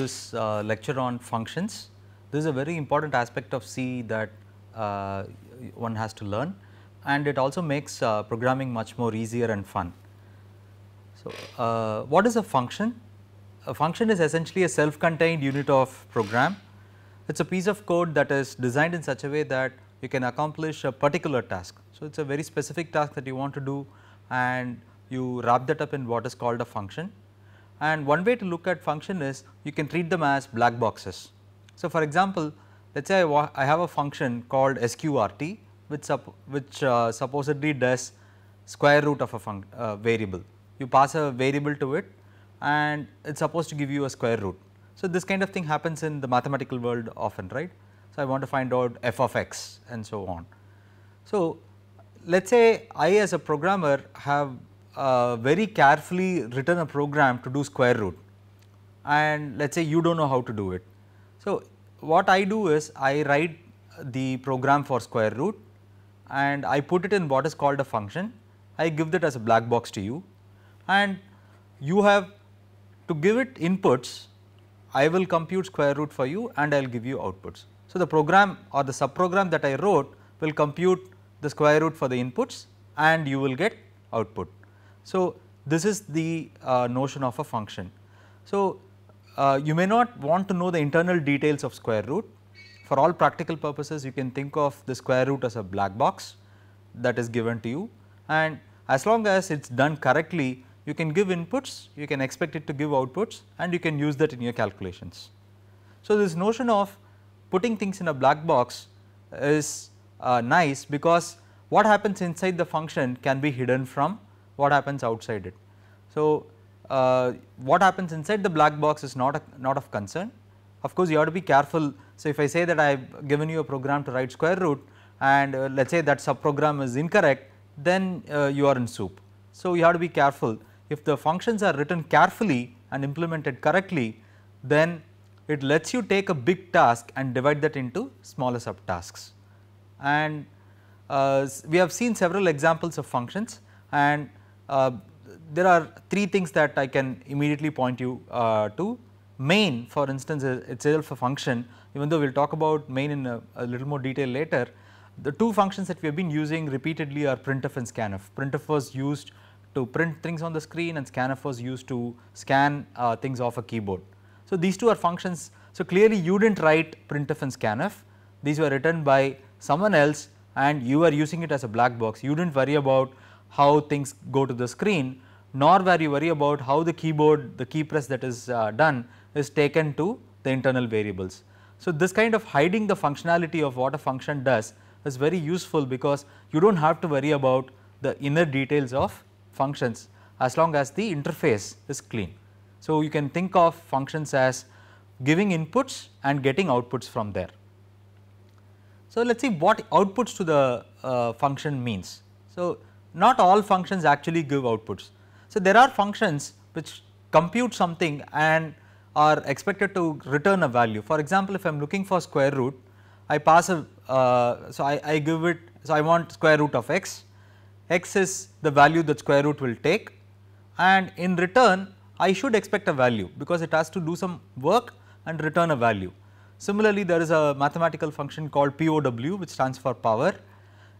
this uh, lecture on functions. This is a very important aspect of C that uh, one has to learn and it also makes uh, programming much more easier and fun. So, uh, what is a function? A function is essentially a self contained unit of program. It is a piece of code that is designed in such a way that you can accomplish a particular task. So, it is a very specific task that you want to do and you wrap that up in what is called a function and one way to look at function is you can treat them as black boxes. So, for example, let us say I, I, have a function called sqrt which, sup which uh, supposedly does square root of a uh, variable. You pass a variable to it and it is supposed to give you a square root. So, this kind of thing happens in the mathematical world often right. So, I want to find out f of x and so on. So, let us say I as a programmer have uh, very carefully written a program to do square root and let us say you do not know how to do it. So, what I do is I write the program for square root and I put it in what is called a function. I give that as a black box to you and you have to give it inputs I will compute square root for you and I will give you outputs. So, the program or the subprogram that I wrote will compute the square root for the inputs and you will get output. So, this is the uh, notion of a function. So, uh, you may not want to know the internal details of square root. For all practical purposes, you can think of the square root as a black box that is given to you and as long as it is done correctly, you can give inputs, you can expect it to give outputs and you can use that in your calculations. So, this notion of putting things in a black box is uh, nice because what happens inside the function can be hidden from what happens outside it. So, uh, what happens inside the black box is not a, not of concern. Of course, you have to be careful. So, if I say that I have given you a program to write square root and uh, let us say that subprogram is incorrect, then uh, you are in soup. So, you have to be careful. If the functions are written carefully and implemented correctly, then it lets you take a big task and divide that into smaller subtasks. And uh, we have seen several examples of functions and uh, there are three things that I can immediately point you uh, to. Main for instance is itself a function even though we will talk about main in a, a, little more detail later. The two functions that we have been using repeatedly are printf and scanf. Printf was used to print things on the screen and scanf was used to scan uh, things off a keyboard. So, these two are functions. So, clearly you did not write printf and scanf, these were written by someone else and you are using it as a black box. You did not worry about how things go to the screen nor where you worry about how the keyboard the key press that is uh, done is taken to the internal variables. So, this kind of hiding the functionality of what a function does is very useful because you do not have to worry about the inner details of functions as long as the interface is clean. So, you can think of functions as giving inputs and getting outputs from there. So, let us see what outputs to the uh, function means. So, not all functions actually give outputs. So, there are functions which compute something and are expected to return a value. For example, if I am looking for square root, I pass a, uh, so I, I give it, so I want square root of x, x is the value that square root will take and in return I should expect a value because it has to do some work and return a value. Similarly, there is a mathematical function called POW which stands for power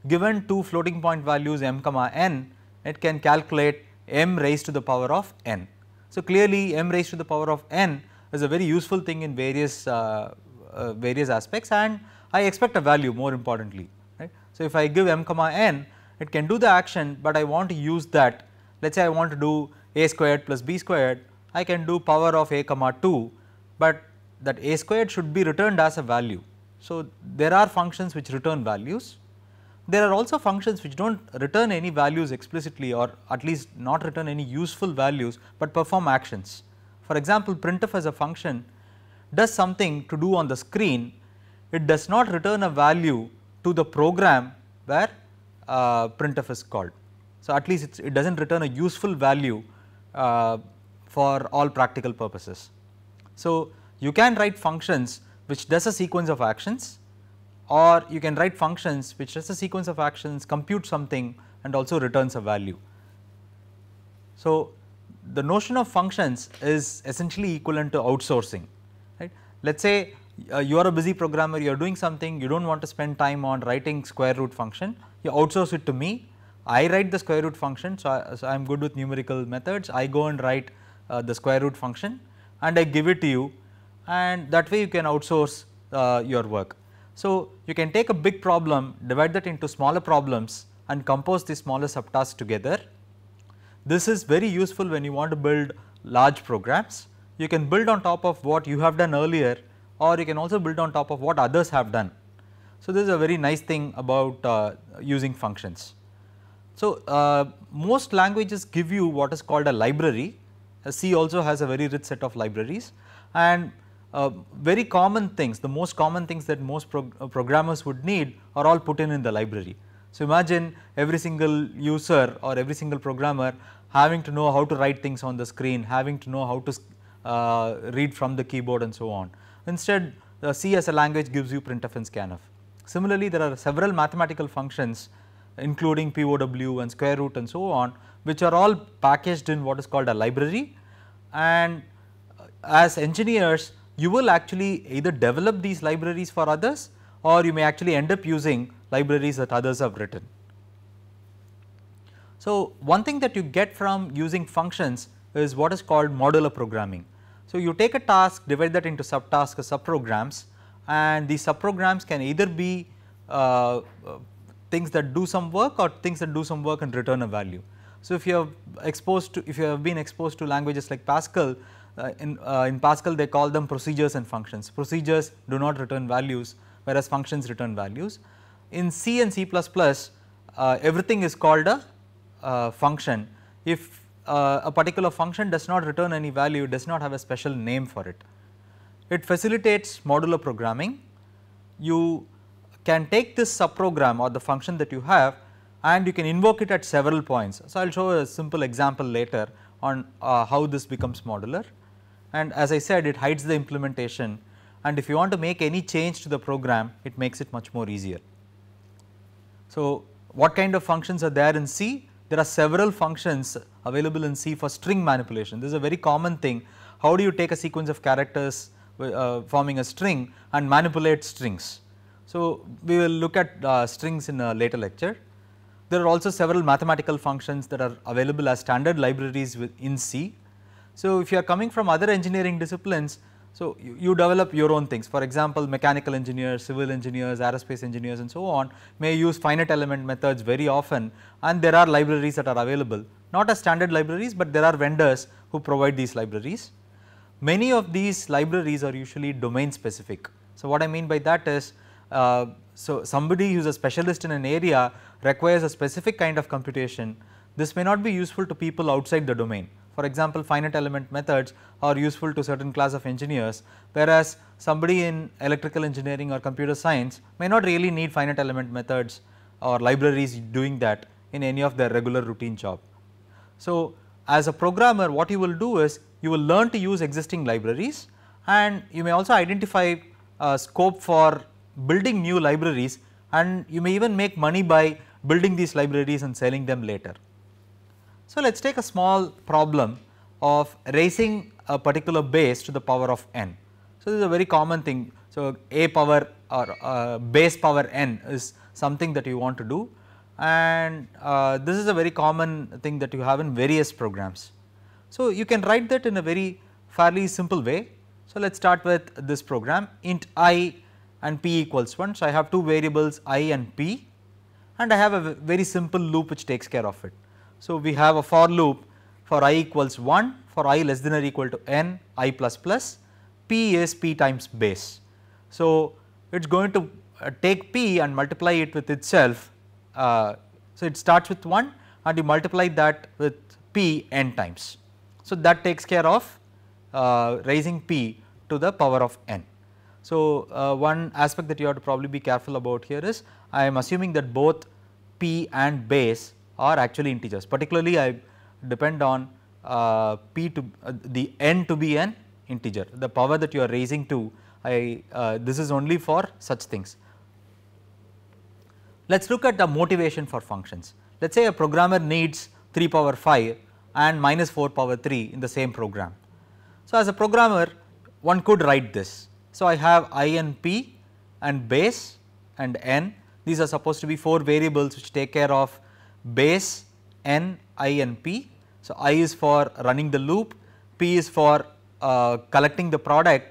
given two floating point values m comma n, it can calculate m raised to the power of n. So, clearly m raised to the power of n is a very useful thing in various uh, uh, various aspects and I expect a value more importantly right. So, if I give m comma n it can do the action, but I want to use that let us say I want to do a squared plus b squared I can do power of a comma 2, but that a squared should be returned as a value. So, there are functions which return values there are also functions which do not return any values explicitly or at least not return any useful values, but perform actions. For example, printf as a function does something to do on the screen, it does not return a value to the program where uh, printf is called. So, at least it does not return a useful value uh, for all practical purposes. So, you can write functions which does a sequence of actions or you can write functions which just a sequence of actions compute something and also returns a value. So, the notion of functions is essentially equivalent to outsourcing right. Let us say uh, you are a busy programmer, you are doing something, you do not want to spend time on writing square root function, you outsource it to me, I write the square root function. So, I, so I am good with numerical methods, I go and write uh, the square root function and I give it to you and that way you can outsource uh, your work. So, you can take a big problem, divide that into smaller problems and compose the smaller subtasks together. This is very useful when you want to build large programs. You can build on top of what you have done earlier or you can also build on top of what others have done. So, this is a very nice thing about uh, using functions. So, uh, most languages give you what is called a library. C also has a very rich set of libraries and uh, very common things, the most common things that most prog uh, programmers would need are all put in in the library. So, imagine every single user or every single programmer having to know how to write things on the screen, having to know how to uh, read from the keyboard and so on. Instead, uh, C as a language gives you printf and scanf. Similarly, there are several mathematical functions including POW and square root and so on which are all packaged in what is called a library and uh, as engineers you will actually either develop these libraries for others or you may actually end up using libraries that others have written. So, one thing that you get from using functions is what is called modular programming. So, you take a task divide that into subtasks or subprograms and these subprograms can either be uh, uh things that do some work or things that do some work and return a value. So, if you are exposed to if you have been exposed to languages like Pascal uh, in, uh, in Pascal they call them procedures and functions. Procedures do not return values whereas functions return values. In C and C++ uh, everything is called a function. If a particular function does not return any value, does not have a special name for it. It facilitates modular programming. You can take this subprogram or the function that you have and you can invoke it at several points. So, I will show a simple example later on uh, how this becomes modular and as I said it hides the implementation and if you want to make any change to the program it makes it much more easier. So, what kind of functions are there in C? There are several functions available in C for string manipulation. This is a very common thing. How do you take a sequence of characters uh, forming a string and manipulate strings? So, we will look at uh, strings in a later lecture. There are also several mathematical functions that are available as standard libraries in C so, if you are coming from other engineering disciplines, so you, you, develop your own things. For example, mechanical engineers, civil engineers, aerospace engineers and so on may use finite element methods very often and there are libraries that are available. Not as standard libraries, but there are vendors who provide these libraries. Many of these libraries are usually domain specific. So, what I mean by that is, uh, so somebody who is a specialist in an area requires a specific kind of computation. This may not be useful to people outside the domain. For example, finite element methods are useful to certain class of engineers, whereas somebody in electrical engineering or computer science may not really need finite element methods or libraries doing that in any of their regular routine job. So, as a programmer what you will do is you will learn to use existing libraries and you may also identify a uh, scope for building new libraries and you may even make money by building these libraries and selling them later. So, let us take a small problem of raising a particular base to the power of n. So, this is a very common thing. So, a power or uh, base power n is something that you want to do and uh, this is a very common thing that you have in various programs. So, you can write that in a very fairly simple way. So, let us start with this program int i and p equals 1. So, I have two variables i and p and I have a very simple loop which takes care of it. So, we have a for loop for i equals 1, for i less than or equal to n, i plus plus, p is p times base. So, it is going to uh, take p and multiply it with itself. Uh, so, it starts with 1 and you multiply that with p n times. So, that takes care of uh, raising p to the power of n. So, uh, one aspect that you have to probably be careful about here is I am assuming that both p and base are actually integers. Particularly I depend on uh, p to uh, the n to be an integer. The power that you are raising to I uh, this is only for such things. Let us look at the motivation for functions. Let us say a programmer needs 3 power 5 and minus 4 power 3 in the same program. So, as a programmer one could write this. So, I have i and p and base and n these are supposed to be 4 variables which take care of base N, I and P. So, I is for running the loop, P is for uh, collecting the product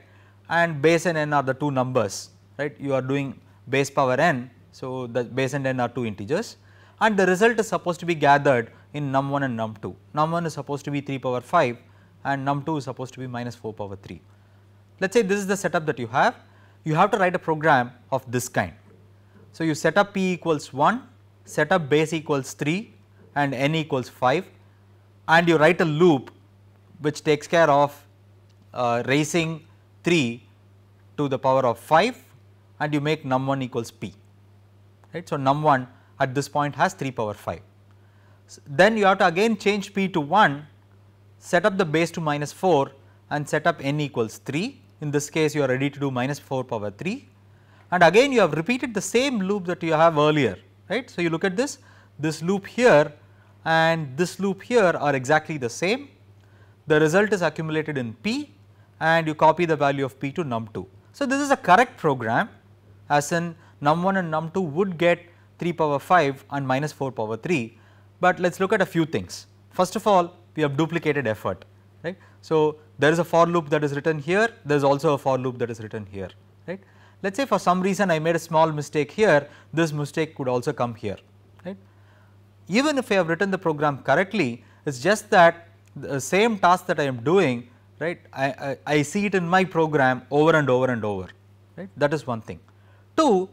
and base and n are the two numbers right you are doing base power n. So, the base and n are two integers and the result is supposed to be gathered in num1 and num2. Num1 is supposed to be 3 power 5 and num2 is supposed to be minus 4 power 3. Let us say this is the setup that you have, you have to write a program of this kind. So, you set up p equals 1 set up base equals 3 and n equals 5 and you write a loop which takes care of uh, raising 3 to the power of 5 and you make num1 equals p right. So, num1 at this point has 3 power 5. So, then you have to again change p to 1 set up the base to minus 4 and set up n equals 3 in this case you are ready to do minus 4 power 3 and again you have repeated the same loop that you have earlier right. So, you look at this, this loop here and this loop here are exactly the same. The result is accumulated in P and you copy the value of P to num2. So, this is a correct program as in num1 and num2 would get 3 power 5 and minus 4 power 3, but let us look at a few things. First of all, we have duplicated effort, right. So, there is a for loop that is written here, there is also a for loop that is written here, right. Let us say for some reason I made a small mistake here, this mistake could also come here, right. Even if I have written the program correctly, it is just that the same task that I am doing, right, I, I, I see it in my program over and over and over, right, that is one thing. Two,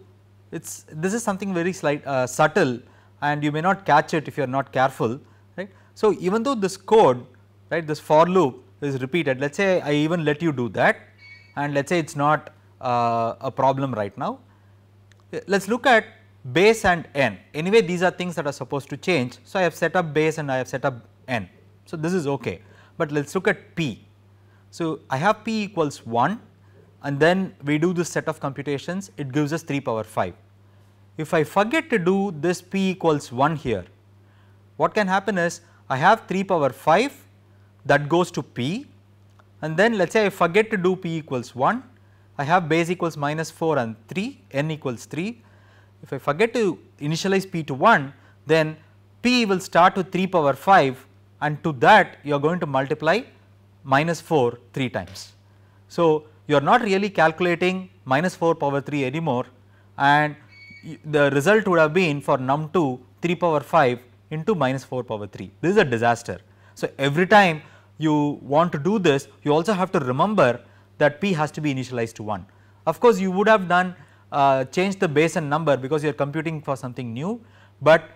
it's this is something very slight uh, subtle and you may not catch it if you are not careful, right. So, even though this code, right, this for loop is repeated, let us say I even let you do that and let us say it is not uh, a problem right now. Let us look at base and n. Anyway, these are things that are supposed to change. So, I have set up base and I have set up n. So, this is okay, but let us look at p. So, I have p equals 1 and then we do this set of computations it gives us 3 power 5. If I forget to do this p equals 1 here, what can happen is I have 3 power 5 that goes to p and then let us say I forget to do p equals 1 I have base equals minus 4 and 3, n equals 3. If I forget to initialize p to 1, then p will start to 3 power 5 and to that you are going to multiply minus 4 3 times. So, you are not really calculating minus 4 power 3 anymore and the result would have been for num2 3 power 5 into minus 4 power 3. This is a disaster. So, every time you want to do this you also have to remember that p has to be initialized to 1. Of course, you would have done uh, change the base and number because you are computing for something new, but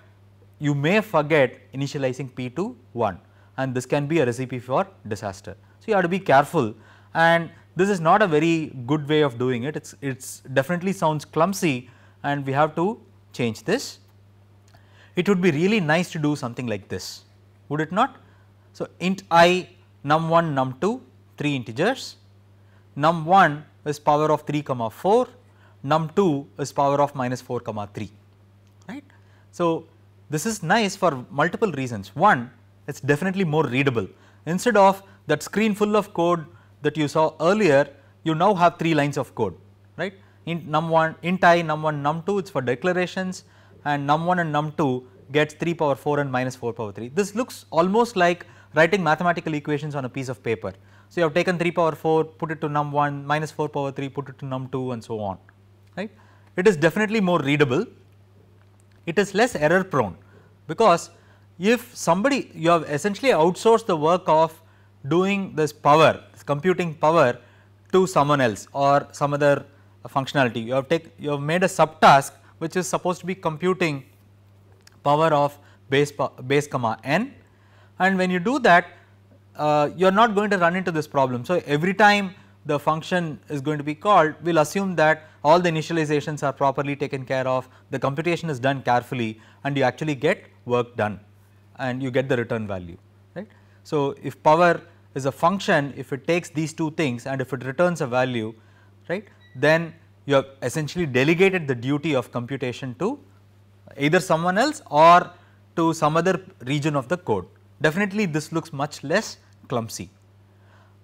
you may forget initializing p to 1 and this can be a recipe for disaster. So, you have to be careful and this is not a very good way of doing it, it's, it's definitely sounds clumsy and we have to change this. It would be really nice to do something like this, would it not? So, int i num1 num2 3 integers num1 is power of 3 comma 4, num2 is power of minus 4 comma 3 right. So, this is nice for multiple reasons one it is definitely more readable instead of that screen full of code that you saw earlier you now have 3 lines of code right in num1 int i num1 num2 it is for declarations and num1 and num2 gets 3 power 4 and minus 4 power 3 this looks almost like writing mathematical equations on a piece of paper so, you have taken 3 power 4 put it to num1 minus 4 power 3 put it to num2 and so on right. It is definitely more readable, it is less error prone because if somebody you have essentially outsourced the work of doing this power this computing power to someone else or some other functionality you have take you have made a subtask which is supposed to be computing power of base base comma n and when you do that uh, you are not going to run into this problem. So, every time the function is going to be called, we will assume that all the initializations are properly taken care of, the computation is done carefully and you actually get work done and you get the return value. right? So, if power is a function, if it takes these two things and if it returns a value, right, then you have essentially delegated the duty of computation to either someone else or to some other region of the code definitely this looks much less clumsy.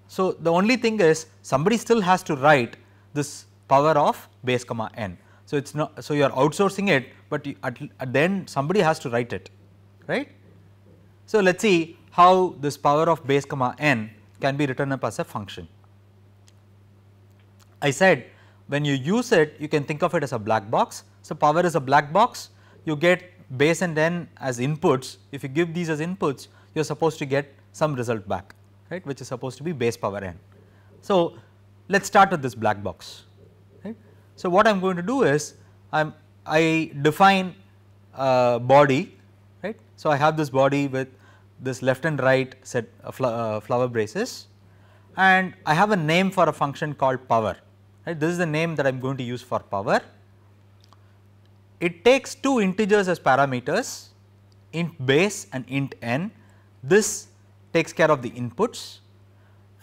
So, the only thing is somebody still has to write this power of base comma n. So, it is not so you are outsourcing it, but at, at the end somebody has to write it right. So, let us see how this power of base comma n can be written up as a function. I said when you use it you can think of it as a black box. So, power is a black box you get base and n as inputs if you give these as inputs you are supposed to get some result back right which is supposed to be base power n. So, let us start with this black box right. So, what I am going to do is I am I define a body right. So, I have this body with this left and right set uh, uh, flower braces and I have a name for a function called power right. This is the name that I am going to use for power. It takes two integers as parameters int base and int n this takes care of the inputs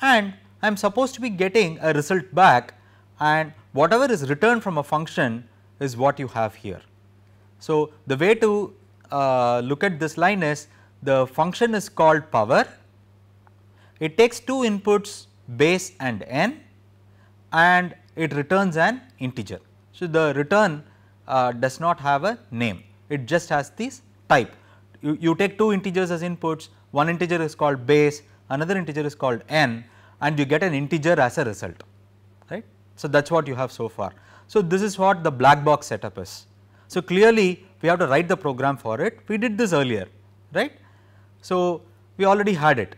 and I am supposed to be getting a result back and whatever is returned from a function is what you have here. So, the way to uh, look at this line is the function is called power, it takes two inputs base and n and it returns an integer. So, the return uh, does not have a name, it just has this type. You, you take two integers as inputs, one integer is called base, another integer is called n and you get an integer as a result, right. So, that is what you have so far. So, this is what the black box setup is. So, clearly we have to write the program for it, we did this earlier, right. So, we already had it.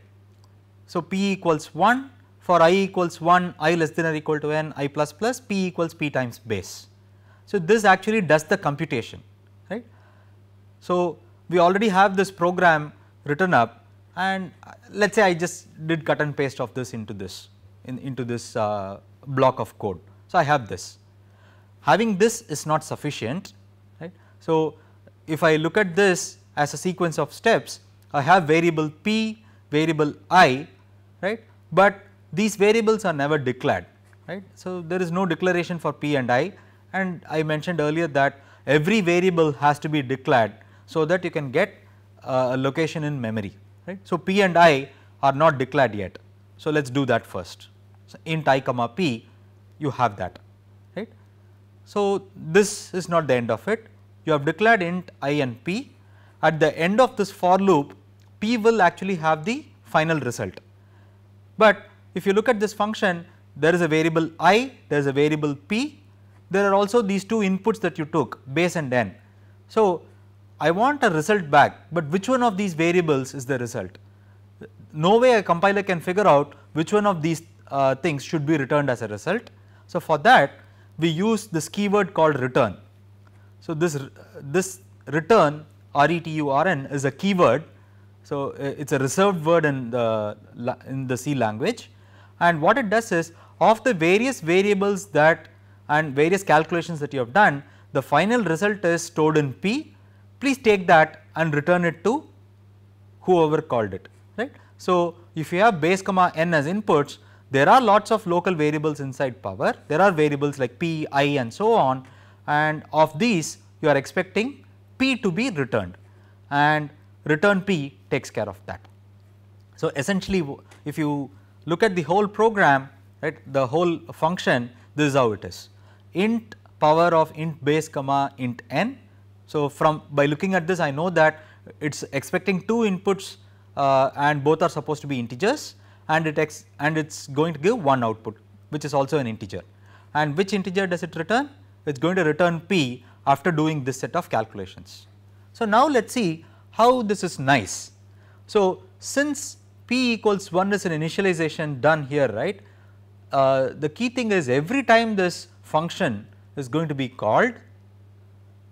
So, p equals 1 for i equals 1, i less than or equal to n, i plus plus, p equals p times base. So, this actually does the computation, right. So, we already have this program written up and uh, let's say I just did cut and paste of this into this in, into this uh, block of code. So, I have this having this is not sufficient right. So, if I look at this as a sequence of steps I have variable p variable i right, but these variables are never declared right. So, there is no declaration for p and i and I mentioned earlier that every variable has to be declared so that you can get uh, a location in memory right. So, P and I are not declared yet. So, let us do that first. So, int i comma p you have that right. So, this is not the end of it you have declared int i and p at the end of this for loop p will actually have the final result. But if you look at this function there is a variable i there is a variable p there are also these two inputs that you took base and n. So, I want a result back, but which one of these variables is the result? No way a compiler can figure out which one of these uh, things should be returned as a result. So, for that we use this keyword called return. So, this, this return return is a keyword. So, uh, it is a reserved word in the, in the C language and what it does is of the various variables that and various calculations that you have done the final result is stored in P please take that and return it to whoever called it right. So, if you have base comma n as inputs there are lots of local variables inside power there are variables like p, i and so on and of these you are expecting p to be returned and return p takes care of that. So, essentially if you look at the whole program right the whole function this is how it is int power of int base comma int n so, from by looking at this I know that it is expecting two inputs uh, and both are supposed to be integers and it and it is going to give one output which is also an integer. And which integer does it return? It is going to return p after doing this set of calculations. So, now let us see how this is nice. So, since p equals 1 is an initialization done here right, uh, the key thing is every time this function is going to be called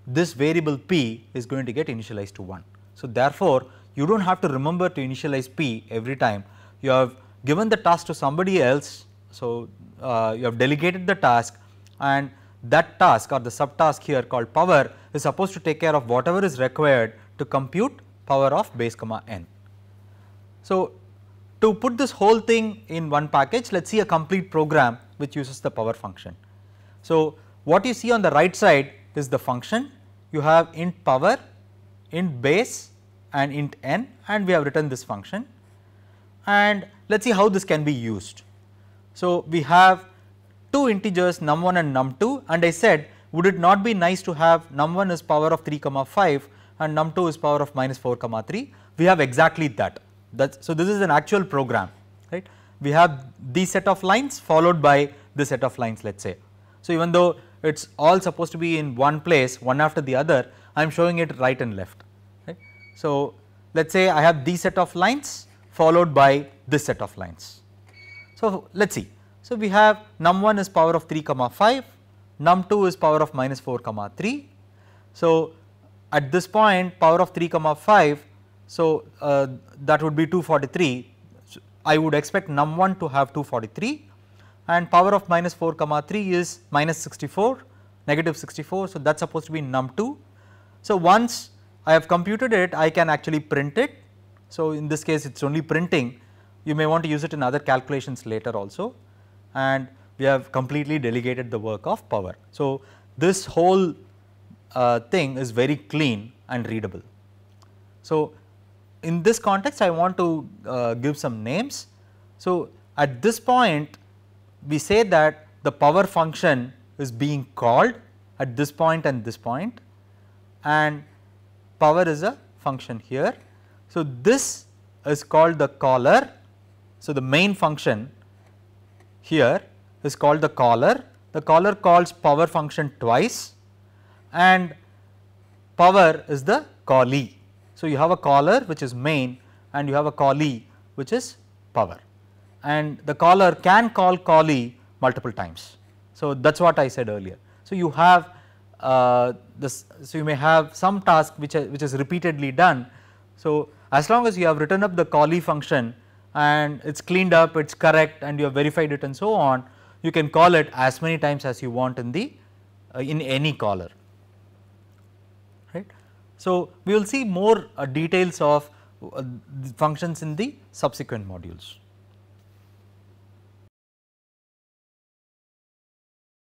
this variable p is going to get initialized to 1. So, therefore, you do not have to remember to initialize p every time you have given the task to somebody else. So, uh, you have delegated the task and that task or the subtask here called power is supposed to take care of whatever is required to compute power of base comma n. So, to put this whole thing in one package let us see a complete program which uses the power function. So, what you see on the right side is the function you have int power, int base and int n and we have written this function and let us see how this can be used. So, we have two integers num1 and num2 and I said would it not be nice to have num1 is power of 3 comma 5 and num2 is power of minus 4 comma 3 we have exactly that that so this is an actual program right we have these set of lines followed by this set of lines let us say. So, even though it is all supposed to be in one place one after the other I am showing it right and left. Right. So, let us say I have these set of lines followed by this set of lines. So, let us see. So, we have num1 is power of 3 comma 5, num2 is power of minus 4 comma 3. So, at this point power of 3 comma 5, so uh, that would be 243. So, I would expect num1 to have 243 and power of minus 4 comma 3 is minus 64 negative 64. So, that is supposed to be num2. So, once I have computed it I can actually print it. So, in this case it is only printing you may want to use it in other calculations later also and we have completely delegated the work of power. So, this whole uh, thing is very clean and readable. So, in this context I want to uh, give some names. So, at this point we say that the power function is being called at this point and this point and power is a function here. So, this is called the caller. So, the main function here is called the caller. The caller calls power function twice and power is the callee. So, you have a caller which is main and you have a callee which is power and the caller can call callee multiple times. So, that is what I said earlier. So, you have uh, this, so you may have some task which, which is repeatedly done. So, as long as you have written up the callee function and it is cleaned up, it is correct and you have verified it and so on, you can call it as many times as you want in the uh, in any caller. Right. So, we will see more uh, details of uh, functions in the subsequent modules.